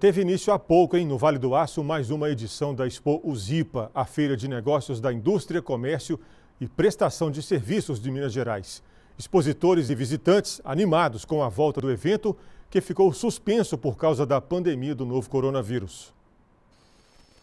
Teve início há pouco, hein, no Vale do Aço, mais uma edição da Expo Usipa, a feira de negócios da indústria, comércio e prestação de serviços de Minas Gerais. Expositores e visitantes animados com a volta do evento, que ficou suspenso por causa da pandemia do novo coronavírus.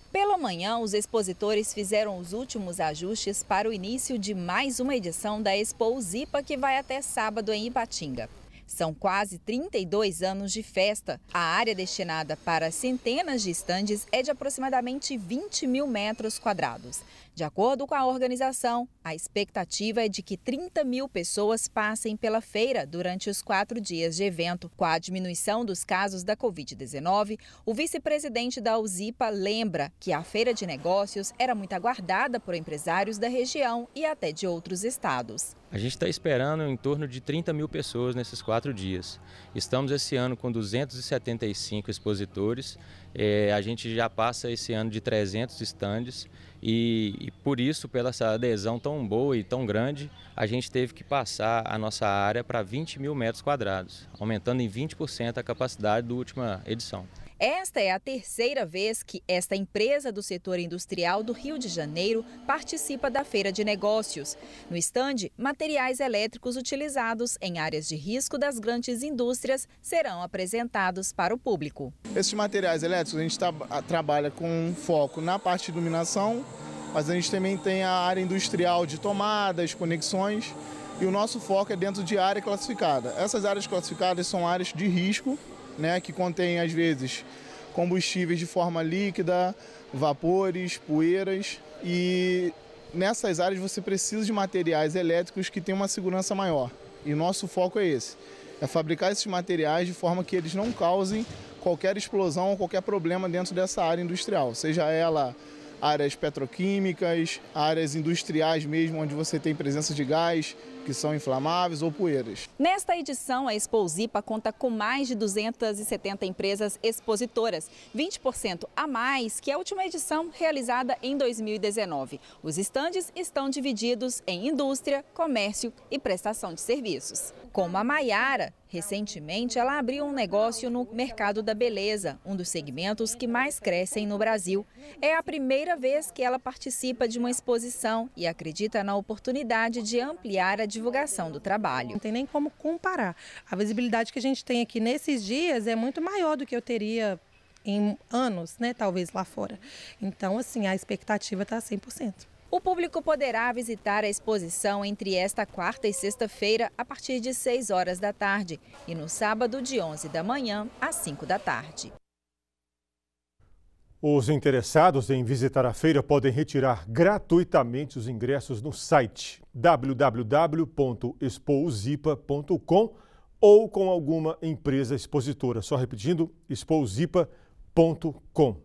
Pela manhã, os expositores fizeram os últimos ajustes para o início de mais uma edição da Expo Usipa, que vai até sábado em Ipatinga. São quase 32 anos de festa. A área destinada para centenas de estandes é de aproximadamente 20 mil metros quadrados. De acordo com a organização, a expectativa é de que 30 mil pessoas passem pela feira durante os quatro dias de evento. Com a diminuição dos casos da Covid-19, o vice-presidente da USIPA lembra que a feira de negócios era muito aguardada por empresários da região e até de outros estados. A gente está esperando em torno de 30 mil pessoas nesses quatro dias. Estamos esse ano com 275 expositores, é, a gente já passa esse ano de 300 estandes e, e, por isso, pela essa adesão tão boa e tão grande, a gente teve que passar a nossa área para 20 mil metros quadrados, aumentando em 20% a capacidade da última edição. Esta é a terceira vez que esta empresa do setor industrial do Rio de Janeiro participa da feira de negócios. No estande, materiais elétricos utilizados em áreas de risco das grandes indústrias serão apresentados para o público. Esses materiais elétricos a gente tá, trabalha com foco na parte de iluminação, mas a gente também tem a área industrial de tomadas, conexões. E o nosso foco é dentro de área classificada. Essas áreas classificadas são áreas de risco né, que contém às vezes combustíveis de forma líquida, vapores, poeiras e nessas áreas você precisa de materiais elétricos que tenham uma segurança maior. E nosso foco é esse, é fabricar esses materiais de forma que eles não causem qualquer explosão ou qualquer problema dentro dessa área industrial, seja ela áreas petroquímicas, áreas industriais mesmo onde você tem presença de gás, que são inflamáveis ou poeiras. Nesta edição, a Exposipa conta com mais de 270 empresas expositoras, 20% a mais que a última edição realizada em 2019. Os estandes estão divididos em indústria, comércio e prestação de serviços. Como a Maiara, Recentemente, ela abriu um negócio no mercado da beleza, um dos segmentos que mais crescem no Brasil. É a primeira vez que ela participa de uma exposição e acredita na oportunidade de ampliar a divulgação do trabalho. Não tem nem como comparar. A visibilidade que a gente tem aqui nesses dias é muito maior do que eu teria em anos, né, talvez lá fora. Então, assim, a expectativa está 100%. O público poderá visitar a exposição entre esta quarta e sexta-feira, a partir de 6 horas da tarde, e no sábado, de 11 da manhã às 5 da tarde. Os interessados em visitar a feira podem retirar gratuitamente os ingressos no site www.expouzipa.com ou com alguma empresa expositora. Só repetindo, expouzipa.com.